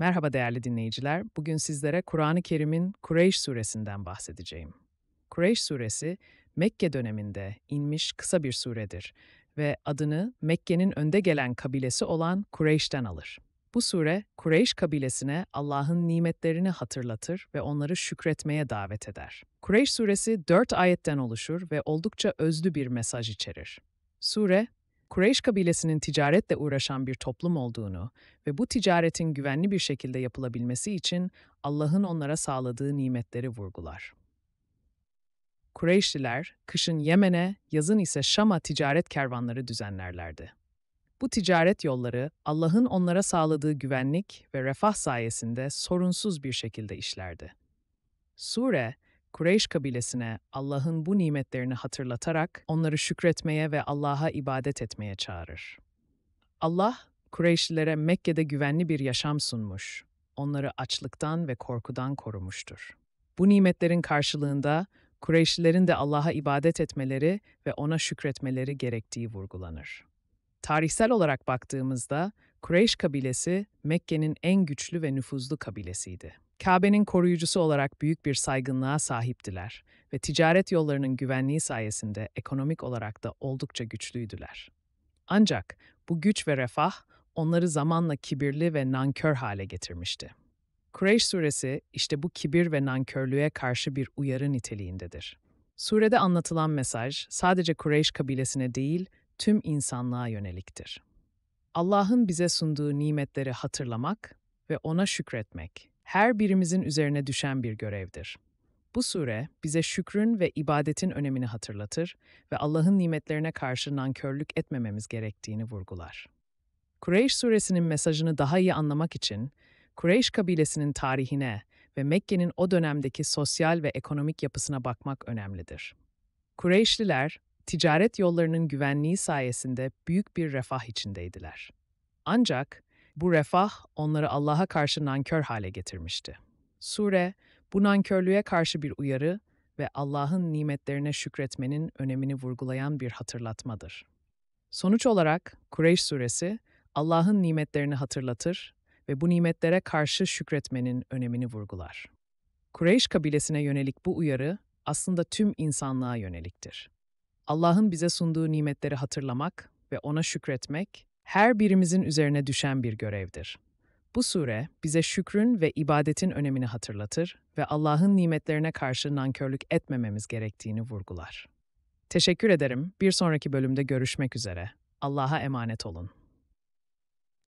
Merhaba değerli dinleyiciler. Bugün sizlere Kur'an-ı Kerim'in Kureyş suresinden bahsedeceğim. Kureyş suresi Mekke döneminde inmiş kısa bir suredir ve adını Mekke'nin önde gelen kabilesi olan Kureyş'ten alır. Bu sure Kureyş kabilesine Allah'ın nimetlerini hatırlatır ve onları şükretmeye davet eder. Kureyş suresi dört ayetten oluşur ve oldukça özlü bir mesaj içerir. Sure, Kureyş kabilesinin ticaretle uğraşan bir toplum olduğunu ve bu ticaretin güvenli bir şekilde yapılabilmesi için Allah'ın onlara sağladığı nimetleri vurgular. Kureyşliler kışın Yemen'e, yazın ise Şam'a ticaret kervanları düzenlerlerdi. Bu ticaret yolları Allah'ın onlara sağladığı güvenlik ve refah sayesinde sorunsuz bir şekilde işlerdi. Sure, Kureyş kabilesine Allah'ın bu nimetlerini hatırlatarak onları şükretmeye ve Allah'a ibadet etmeye çağırır. Allah, Kureyşlilere Mekke'de güvenli bir yaşam sunmuş, onları açlıktan ve korkudan korumuştur. Bu nimetlerin karşılığında Kureyşlilerin de Allah'a ibadet etmeleri ve ona şükretmeleri gerektiği vurgulanır. Tarihsel olarak baktığımızda Kureyş kabilesi Mekke'nin en güçlü ve nüfuzlu kabilesiydi. Kabe'nin koruyucusu olarak büyük bir saygınlığa sahiptiler ve ticaret yollarının güvenliği sayesinde ekonomik olarak da oldukça güçlüydüler. Ancak bu güç ve refah onları zamanla kibirli ve nankör hale getirmişti. Kureyş suresi işte bu kibir ve nankörlüğe karşı bir uyarı niteliğindedir. Surede anlatılan mesaj sadece Kureyş kabilesine değil, tüm insanlığa yöneliktir. Allah'ın bize sunduğu nimetleri hatırlamak ve ona şükretmek her birimizin üzerine düşen bir görevdir. Bu sure bize şükrün ve ibadetin önemini hatırlatır ve Allah'ın nimetlerine karşı nankörlük etmememiz gerektiğini vurgular. Kureyş suresinin mesajını daha iyi anlamak için Kureyş kabilesinin tarihine ve Mekke'nin o dönemdeki sosyal ve ekonomik yapısına bakmak önemlidir. Kureyşliler, ticaret yollarının güvenliği sayesinde büyük bir refah içindeydiler. Ancak bu refah onları Allah'a karşı nankör hale getirmişti. Sure, bu nankörlüğe karşı bir uyarı ve Allah'ın nimetlerine şükretmenin önemini vurgulayan bir hatırlatmadır. Sonuç olarak Kureyş suresi Allah'ın nimetlerini hatırlatır ve bu nimetlere karşı şükretmenin önemini vurgular. Kureyş kabilesine yönelik bu uyarı aslında tüm insanlığa yöneliktir. Allah'ın bize sunduğu nimetleri hatırlamak ve ona şükretmek her birimizin üzerine düşen bir görevdir. Bu sure bize şükrün ve ibadetin önemini hatırlatır ve Allah'ın nimetlerine karşı nankörlük etmememiz gerektiğini vurgular. Teşekkür ederim. Bir sonraki bölümde görüşmek üzere. Allah'a emanet olun.